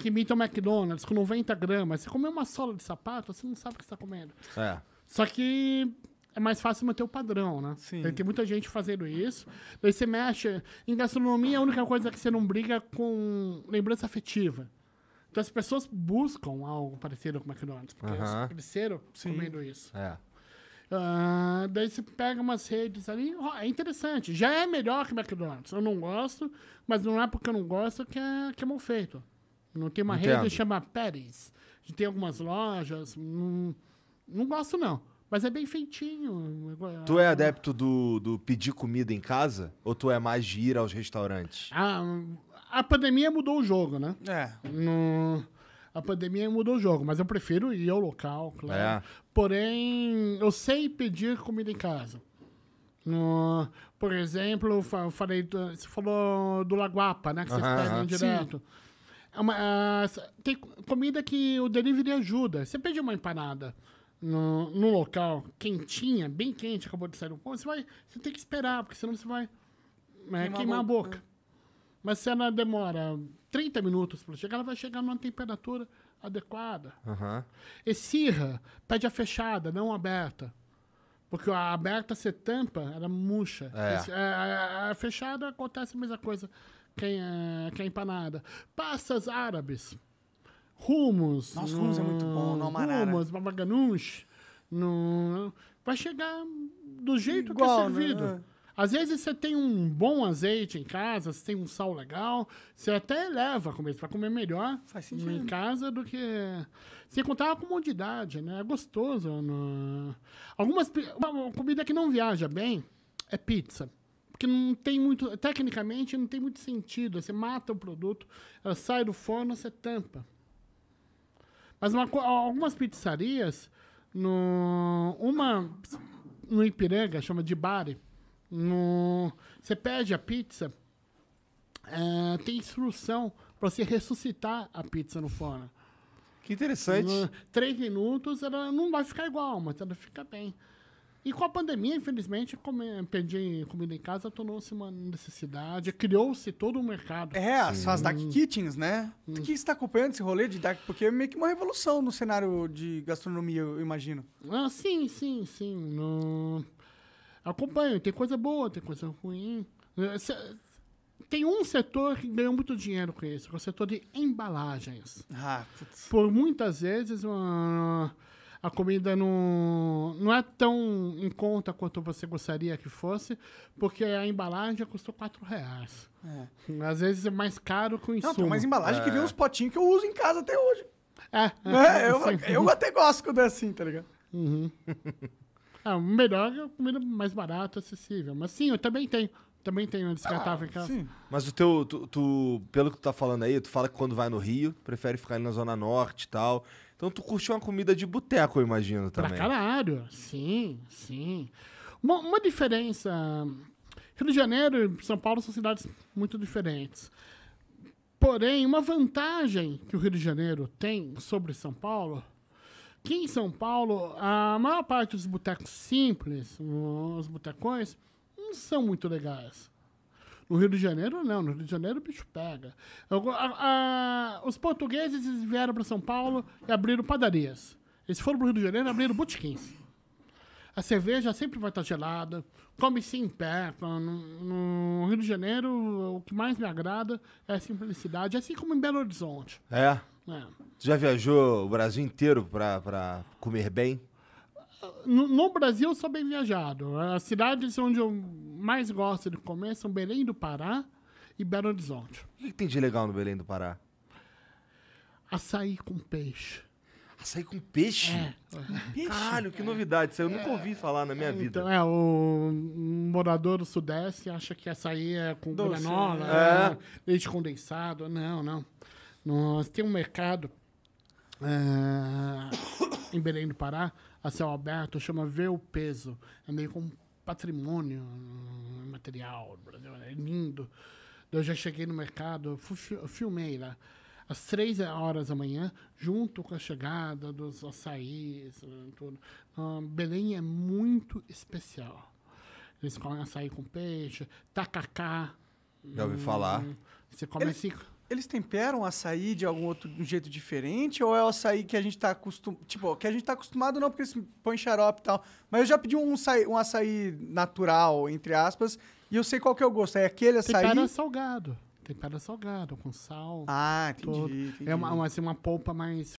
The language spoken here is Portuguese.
que imita o McDonald's com 90 gramas. Você come uma sola de sapato, você não sabe o que você tá comendo. É. Só que é mais fácil manter o padrão, né? Sim. Tem muita gente fazendo isso. Daí você mexe. Em gastronomia, a única coisa que você não briga é com lembrança afetiva. Então as pessoas buscam algo parecido com McDonald's, porque uh -huh. eles cresceram Sim. comendo isso. É. Uh, daí você pega umas redes ali, oh, é interessante. Já é melhor que McDonald's. Eu não gosto, mas não é porque eu não gosto que é, que é mal feito. Não tem uma Entendo. rede chama Pérez. tem algumas lojas. Não, não gosto, não. Mas é bem feitinho. Tu é adepto do, do pedir comida em casa? Ou tu é mais de ir aos restaurantes? Ah, a pandemia mudou o jogo, né? É. No, a pandemia mudou o jogo, mas eu prefiro ir ao local, claro. É. Porém, eu sei pedir comida em casa. No, por exemplo, eu falei, você falou do Laguapa, né? Que vocês uh -huh. pedem direto. Sim. É uma, é, tem comida que o delivery ajuda. Você pede uma empanada no, no local quentinha, bem quente, acabou de sair do pão, você vai. Você tem que esperar, porque senão você vai é, queimar, a boca. Né. Mas se ela demora 30 minutos para chegar, ela vai chegar numa temperatura adequada. Uhum. Esfirra, pede a fechada, não a aberta. Porque a aberta você tampa, ela murcha. É. é a, a, a, fechada acontece a mesma coisa quem é, é empanada. Passas árabes. Rumos. Nossa, rumos é muito bom, não amarara. Rumos, babaganuns. vai chegar do jeito Igual, que é né? servido. Né? Às vezes você tem um bom azeite em casa, você tem um sal legal, você até leva comer, para comer melhor em casa do que. Sem contar a comodidade, né? É gostoso. No... Né? Algumas. Uma comida que não viaja bem é pizza. Porque não tem muito. Tecnicamente não tem muito sentido. Você mata o produto, ela sai do forno, você tampa. Mas uma, algumas pizzarias, no, uma no Ipiranga, chama de Bari, no, você pede a pizza, é, tem instrução para você ressuscitar a pizza no forno. Que interessante. No, três minutos, ela não vai ficar igual, mas ela fica bem. E com a pandemia, infelizmente, comer, é, pedir comida em casa tornou-se uma necessidade, criou-se todo um mercado. É, as dark kitchens, né? Hum. O que está acompanhando esse rolê de dark? Porque é meio que uma revolução no cenário de gastronomia, eu imagino. Ah, sim, sim, sim. No... Acompanho, tem coisa boa, tem coisa ruim. Eh, tem um setor que ganhou muito dinheiro com isso, que é o setor de embalagens. Ah, putz. Por muitas vezes, uma... Uh a comida não, não é tão em conta quanto você gostaria que fosse, porque a embalagem já custou 4 reais. É. Às vezes é mais caro que o insumo. Não, tem umas embalagens é. que vem é. uns potinhos que eu uso em casa até hoje. É, é, né? é eu, eu até gosto quando é assim, tá ligado? Uhum. É, o melhor é comida mais barata, acessível. Mas sim, eu também tenho. Também tenho um descartável ah, em casa. Sim. Mas o teu, tu, tu, pelo que tu tá falando aí, tu fala que quando vai no Rio, prefere ficar ali na Zona Norte e tal. Então tu curtiu uma comida de boteco, eu imagino, também. Pra caralho, sim, sim. Uma, uma diferença... Rio de Janeiro e São Paulo são cidades muito diferentes. Porém, uma vantagem que o Rio de Janeiro tem sobre São Paulo que em São Paulo, a maior parte dos botecos simples, os botecões, não são muito legais. No Rio de Janeiro, não. No Rio de Janeiro, o bicho pega. Eu, a, a, os portugueses vieram para São Paulo e abriram padarias. Eles foram para o Rio de Janeiro e abriram botiquins. A cerveja sempre vai estar tá gelada, come-se em pé. Então, no, no, Rio de Janeiro, o que mais me agrada é a simplicidade, assim como em Belo Horizonte. É? é. já viajou o Brasil inteiro para comer bem? No, no Brasil, eu sou bem viajado. As cidades onde eu mais gosto de comer são é Belém do Pará e Belo Horizonte. O que, tem de legal no Belém do Pará? Açaí com peixe. Açaí com peixe? É. Peixe? Caralho, que novidade. Isso eu nunca ouvi é. falar na minha é, vida. Então, é, o um morador do Sudeste acha que açaí é com Doce. granola, né? é. leite condensado. Não, não. Nós tem um mercado é, em Belém do Pará, a céu aberto, chama Ver o Peso. É meio como patrimônio material, é lindo. Eu já cheguei no mercado, filmei lá às três horas da manhã, junto com a chegada dos açaís, tudo. Belém é muito especial. Eles comem açaí com peixe, tacacá. Já ouvi falar. Você come assim eles temperam açaí de algum outro um jeito diferente? Ou é o açaí que a gente tá acostumado. Tipo, que a gente tá acostumado não, porque eles põem xarope e tal. Mas eu já pedi um, açaí, um açaí natural, entre aspas, e eu sei qual que é o gosto. É aquele açaí. Tempero salgado. Tempero salgado, com sal. Ah, entendi. entendi. É uma, assim, uma polpa mais